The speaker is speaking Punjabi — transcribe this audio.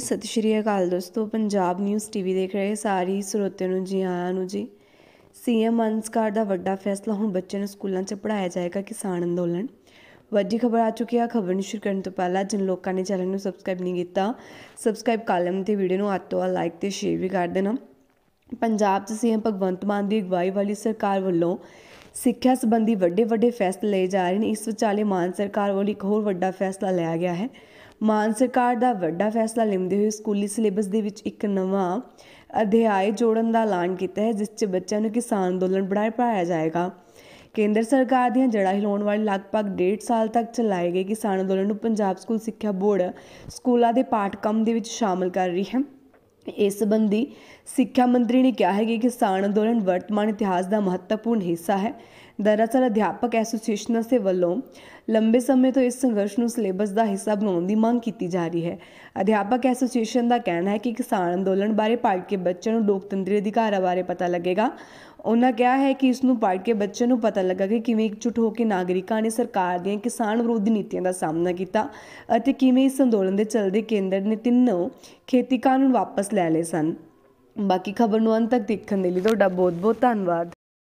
ਸਤਿ ਸ਼੍ਰੀ ਅਕਾਲ ਦੋਸਤੋ ਪੰਜਾਬ ਨਿਊਜ਼ ਟੀਵੀ ਦੇਖ ਰਹੇ ਸਾਰੀ ਸਰੋਤਿਆਂ ਨੂੰ ਜੀ ਆਇਆਂ ਨੂੰ ਜੀ ਸੀਐਮ ਅੰਸਕਾਰ ਦਾ ਵੱਡਾ ਫੈਸਲਾ ਹੁਣ ਬੱਚਿਆਂ ਨੂੰ ਸਕੂਲਾਂ 'ਚ ਪੜਾਇਆ ਜਾਏਗਾ ਕਿਸਾਨ ਅੰਦੋਲਨ ਵੱਡੀ ਖਬਰ ਆ ਚੁੱਕੀ ਆ ਖਬਰ ਨੂੰ ਸ਼ੁਰੂ ਕਰਨ ਤੋਂ ਪਹਿਲਾਂ ਜਿਨ ਲੋਕਾਂ ਨੇ ਚੈਨਲ ਨੂੰ ਸਬਸਕ੍ਰਾਈਬ ਨਹੀਂ ਕੀਤਾ ਸਬਸਕ੍ਰਾਈਬ ਕਾਲਮ ਤੇ ਵੀਡੀਓ ਨੂੰ ਹੱਥੋਂ ਆ ਲਾਈਕ ਤੇ ਸ਼ੇਅਰ ਵੀ ਕਰ ਦੇਣਾ ਪੰਜਾਬ 'ਚ ਸੀਐਮ ਭਗਵੰਤ ਮਾਨ ਦੀ ਅਗਵਾਈ ਵਾਲੀ ਸਰਕਾਰ ਵੱਲੋਂ ਸਿੱਖਿਆ ਸੰਬੰਧੀ ਵੱਡੇ ਵੱਡੇ ਫੈਸਲੇ ਲਏ ਜਾ ਰਹੇ ਨੇ ਇਸ ਵਿਚਾਲੇ ਮਾਨ ਸਰਕਾਰ ਵੱਲੋਂ ਇੱਕ ਹੋਰ ਵੱਡਾ ਫੈਸਲਾ ਲਿਆ ਗਿਆ ਹੈ ਮਾਨ ਸਰਕਾਰ ਦਾ ਵੱਡਾ ਫੈਸਲਾ ਲੈਂਦੇ ਹੋਏ ਸਕੂਲੀ ਸਿਲੇਬਸ ਦੇ ਵਿੱਚ ਇੱਕ ਨਵਾਂ ਅਧਿਆਇ ਜੋੜਨ ਦਾ ਐਲਾਨ ਕੀਤਾ ਹੈ ਜਿਸ 'ਚ ਬੱਚਿਆਂ ਨੂੰ ਕਿਸਾਨ ਅੰਦੋਲਨ ਬਣਾਇਆ ਪਾਇਆ ਜਾਏਗਾ ਕੇਂਦਰ ਸਰਕਾਰ ਦੀਆਂ ਜੜਾ ਹਿਲਾਉਣ ਵਾਲੇ ਲਗਭਗ 1.5 ਸਾਲ ਤੱਕ ਚਲਾਏ ਗਏ ਕਿਸਾਨ ਅੰਦੋਲਨ ਨੂੰ ਪੰਜਾਬ ਸਕੂਲ ਸਿੱਖਿਆ ਬੋਰਡ ਸਕੂਲਾਂ ਦੇ ਪਾਠਕ੍ਰਮ ਦੇ ਵਿੱਚ ਸ਼ਾਮਲ ਕਰ ਰਹੀ ਹੈ ਇਸ ਸੰਬੰਧੀ ਸਿੱਖਿਆ ਮੰਤਰੀ ਨੇ ਕਿਹਾ ਹੈ ਕਿ ਕਿਸਾਨ ਅੰਦੋਲਨ ਵਰਤਮਾਨ ਇਤਿਹਾਸ ਦਾ ਮਹੱਤਵਪੂਰਨ ਹਿੱਸਾ ਹੈ ਦਰਅਸਲ ਅਧਿਆਪਕ ਐਸੋਸੀਏਸ਼ਨ ਦੇ ਵੱਲੋਂ ਲੰਬੇ ਸਮੇਂ ਤੋਂ ਇਸ ਸੰਘਰਸ਼ ਨੂੰ ਸਿਲੇਬਸ ਦਾ ਹਿੱਸਾ ਬਣਾਉਣ ਦੀ ਮੰਗ ਕੀਤੀ ਜਾ ਰਹੀ ਹੈ ਅਧਿਆਪਕ ਐਸੋਸੀਏਸ਼ਨ ਦਾ ਕਹਿਣਾ ਹੈ ਕਿ ਕਿਸਾਨ ਅੰਦੋਲਨ ਬਾਰੇ ਪੜ੍ਹ ਕੇ ਬੱਚਿਆਂ ਨੂੰ ਲੋਕਤੰਤਰੀ ਅਧਿਕਾਰਾਂ ਬਾਰੇ ਪਤਾ ਲੱਗੇਗਾ ਉਹਨਾਂ ਕਿਹਾ ਹੈ ਕਿ ਇਸ ਨੂੰ ਪੜ੍ਹ ਕੇ ਬੱਚੇ ਨੂੰ ਪਤਾ ਲੱਗਾ ਕਿ ਕਿਵੇਂ ਇਕਜੁੱਟ ਹੋ ਕੇ ਨਾਗਰਿਕਾਂ ਨੇ ਸਰਕਾਰ ਦੀਆਂ ਕਿਸਾਨ ਵਿਰੋਧੀ ਨੀਤੀਆਂ ਦਾ ਸਾਹਮਣਾ ਕੀਤਾ ਅਤੇ ਕਿਵੇਂ ਇਸ ਅੰਦੋਲਨ ਦੇ ਚਲਦੇ ਕੇਂਦਰ ਨੇ ਤਿੰਨੋਂ ਖੇਤੀ ਕਾਨੂੰਨ ਵਾਪਸ ਲੈ ਲਏ ਸਨ ਬਾਕੀ ਖਬਰ ਨੂੰ ਅੰਤ ਤੱਕ ਦੇਖਣ ਦੇ ਲਈ ਤੁਹਾਡਾ ਬਹੁਤ ਬਹੁਤ ਧੰਨਵਾਦ